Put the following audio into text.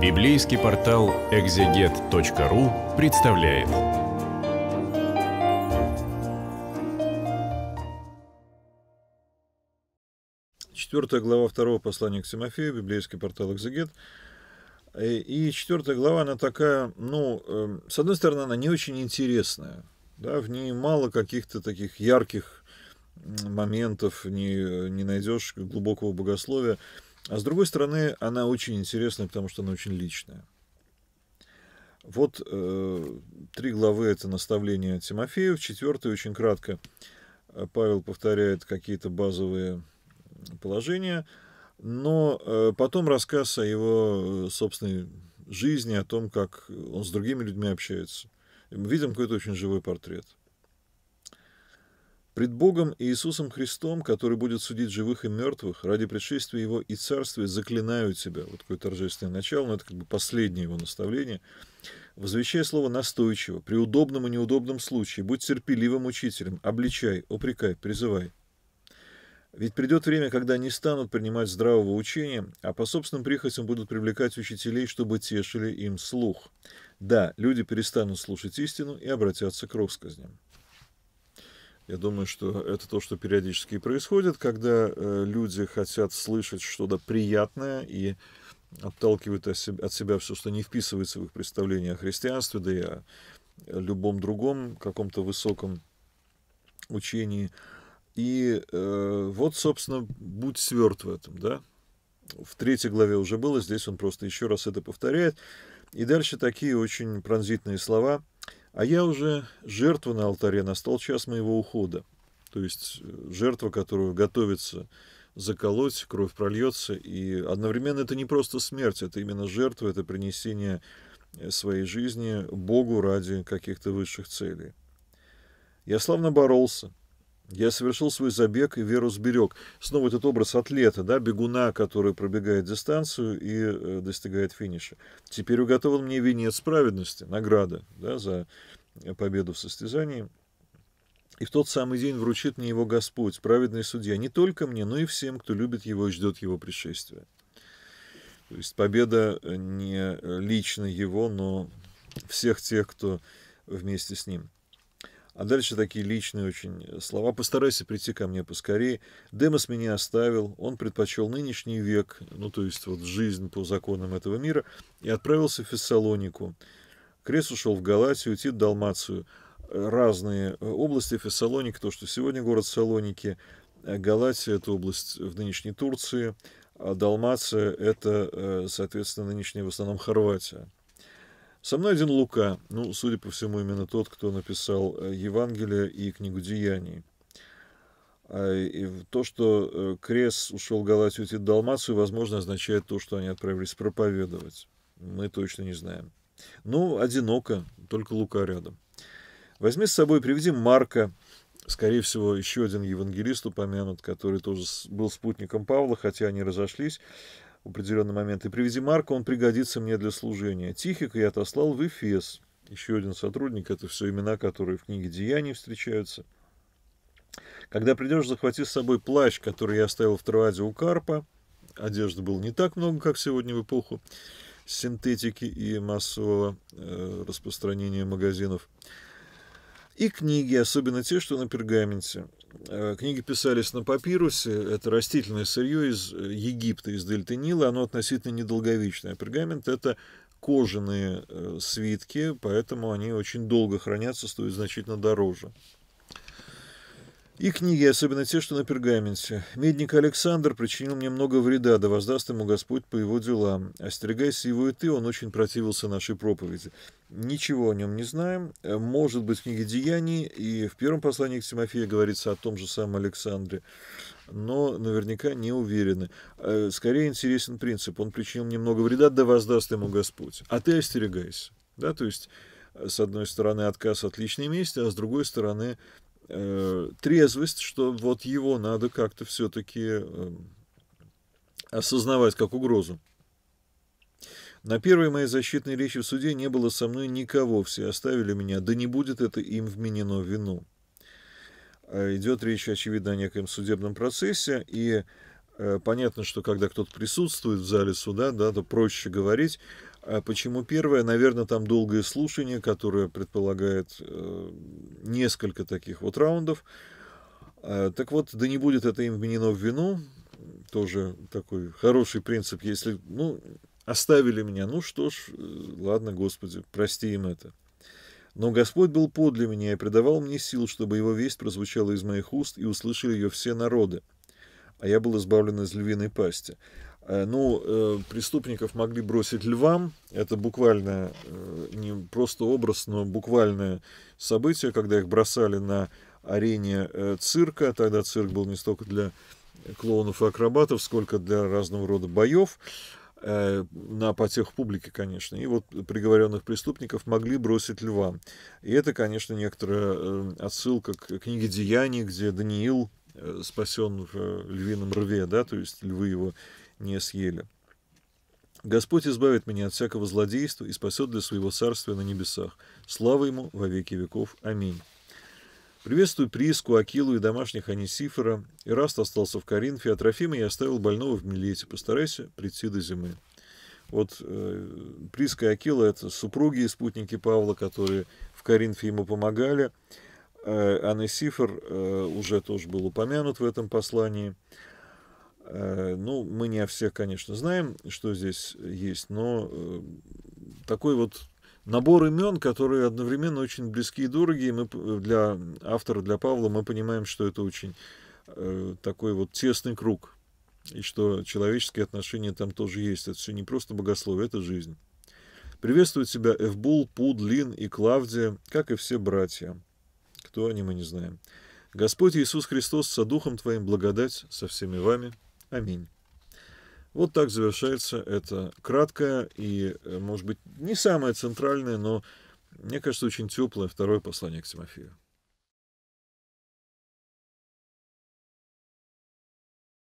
Библейский портал экзегет.ру представляет. Четвертая глава второго послания к Симофею. библейский портал экзегет. Э, и четвертая глава, она такая, ну, эм, с одной стороны, она не очень интересная. Да, в ней мало каких-то таких ярких моментов, не, э, не найдешь глубокого богословия. А с другой стороны, она очень интересная, потому что она очень личная. Вот э, три главы это наставление Тимофею, в четвертой очень кратко э, Павел повторяет какие-то базовые положения, но э, потом рассказ о его э, собственной жизни, о том, как он с другими людьми общается. мы видим какой-то очень живой портрет. Пред Богом и Иисусом Христом, который будет судить живых и мертвых, ради предшествия Его и Царствия заклинаю тебя». Вот какое торжественное начало, но это как бы последнее его наставление. «Возвещай слово настойчиво, при удобном и неудобном случае, будь терпеливым учителем, обличай, упрекай, призывай, ведь придет время, когда не станут принимать здравого учения, а по собственным прихотям будут привлекать учителей, чтобы тешили им слух. Да, люди перестанут слушать истину и обратятся к россказням. Я думаю, что это то, что периодически происходит, когда э, люди хотят слышать что-то приятное и отталкивают от себя, от себя все, что не вписывается в их представление о христианстве, да и о любом другом каком-то высоком учении. И э, вот, собственно, будь сверт в этом, да. В третьей главе уже было, здесь он просто еще раз это повторяет. И дальше такие очень пронзительные слова – а я уже жертва на алтаре, настал час моего ухода. То есть э, жертва, которую готовится заколоть, кровь прольется, и одновременно это не просто смерть, это именно жертва, это принесение э, своей жизни Богу ради каких-то высших целей. Я славно боролся, я совершил свой забег и веру сберег. Снова этот образ атлета, да, бегуна, который пробегает дистанцию и э, достигает финиша. Теперь уготован мне венец справедности награда да, за победу в состязании. И в тот самый день вручит мне его Господь, праведный судья, не только мне, но и всем, кто любит его и ждет его пришествия. То есть победа э, не э, лично его, но всех тех, кто вместе с ним. А дальше такие личные очень э, слова. «Постарайся прийти ко мне поскорее. Демос меня оставил. Он предпочел нынешний век, ну, то есть вот жизнь по законам этого мира, и отправился в Фессалонику. Крес ушел в Галатию, Тит – Далмацию. Э, разные э, области Фессалоник, то, что сегодня город Салоники, Галатия – это область в нынешней Турции, а Далмация – это, соответственно, нынешняя в основном Хорватия. Со мной один Лука, ну, судя по всему, именно тот, кто написал э, Евангелие и книгу Деяний. А, и то, что э, Крес ушел Галатию идти в Далмацию, возможно, означает то, что они отправились проповедовать. Мы точно не знаем. Ну, одиноко, только Лука рядом. Возьми с собой, приведи Марка, скорее всего, еще один евангелист упомянут, который тоже был спутником Павла, хотя они разошлись в определенный момент, и привези Марка, он пригодится мне для служения. Тихика я отослал в Эфес. Еще один сотрудник, это все имена, которые в книге Деяний встречаются. Когда придешь, захвати с собой плащ, который я оставил в Троаде у Карпа. Одежды было не так много, как сегодня в эпоху синтетики и массового э, распространения магазинов. И книги, особенно те, что на пергаменте. Э, книги писались на папирусе, это растительное сырье из э, Египта, из дельты Нила, оно относительно недолговечное. А пергамент – это кожаные э, свитки, поэтому они очень долго хранятся, стоят значительно дороже. И книги, особенно те, что на пергаменте. Медник Александр причинил мне много вреда, да воздаст ему Господь по его делам. Остерегайся его и ты, он очень противился нашей проповеди. Ничего о нем не знаем. Может быть, в книге «Деяний» и в первом послании к Тимофею говорится о том же самом Александре, но наверняка не уверены. Э, скорее интересен принцип. Он причинил мне много вреда, да воздаст ему Господь. А ты остерегайся. Да, то есть, с одной стороны, отказ от личной мести, а с другой стороны, Э, трезвость, что вот его надо как-то все-таки эм, осознавать как угрозу. На первой моей защитной речи в суде не было со мной никого, все оставили меня, да не будет это им вменено вину. А Идет речь, очевидно, о некоем судебном процессе, и э, понятно, что когда кто-то присутствует в зале суда, да, то проще говорить, а почему первое? Наверное, там долгое слушание, которое предполагает э, несколько таких вот раундов. А, так вот, да не будет это им вменено в вину. Тоже такой хороший принцип, если, ну, оставили меня, ну что ж, э, ладно, Господи, прости им это. Но Господь был подле меня и придавал мне сил, чтобы его весть прозвучала из моих уст, и услышали ее все народы. А я был избавлен из львиной пасти. Э, ну, э, преступников могли бросить львам. Это буквально э, не просто образ, но буквальное событие, когда их бросали на арене цирка. Тогда цирк был не столько для клоунов и акробатов, сколько для разного рода боев на потех публики, конечно. И вот приговоренных преступников могли бросить льва, И это, конечно, некоторая отсылка к книге «Деяний», где Даниил спасен в львином рве, да, то есть львы его не съели. Господь избавит меня от всякого злодейства и спасет для своего царствия на небесах. Слава ему во веки веков. Аминь. Приветствую Приску, Акилу и домашних Анисифора. И Раст остался в Коринфе, а Трофима я оставил больного в Милете. Постарайся прийти до зимы. Вот э, Приска и Акила – это супруги и спутники Павла, которые в Коринфе ему помогали. Э, Анисифор э, уже тоже был упомянут в этом послании – Э, ну, мы не о всех, конечно, знаем, что здесь есть, но э, такой вот набор имен, которые одновременно очень близки и дороги, и мы э, для автора, для Павла, мы понимаем, что это очень такой вот тесный круг, и что человеческие отношения там тоже есть. Это все не просто богословие, это жизнь. Приветствуют тебя Эвбул, Пуд, Лин и Клавдия, как и все братья. Кто они, мы не знаем. Господь Иисус Христос, со Духом Твоим благодать со всеми вами. Аминь. Вот так завершается это краткое и, э, может быть, не самое центральное, но, мне кажется, очень теплое второе послание к Тимофею.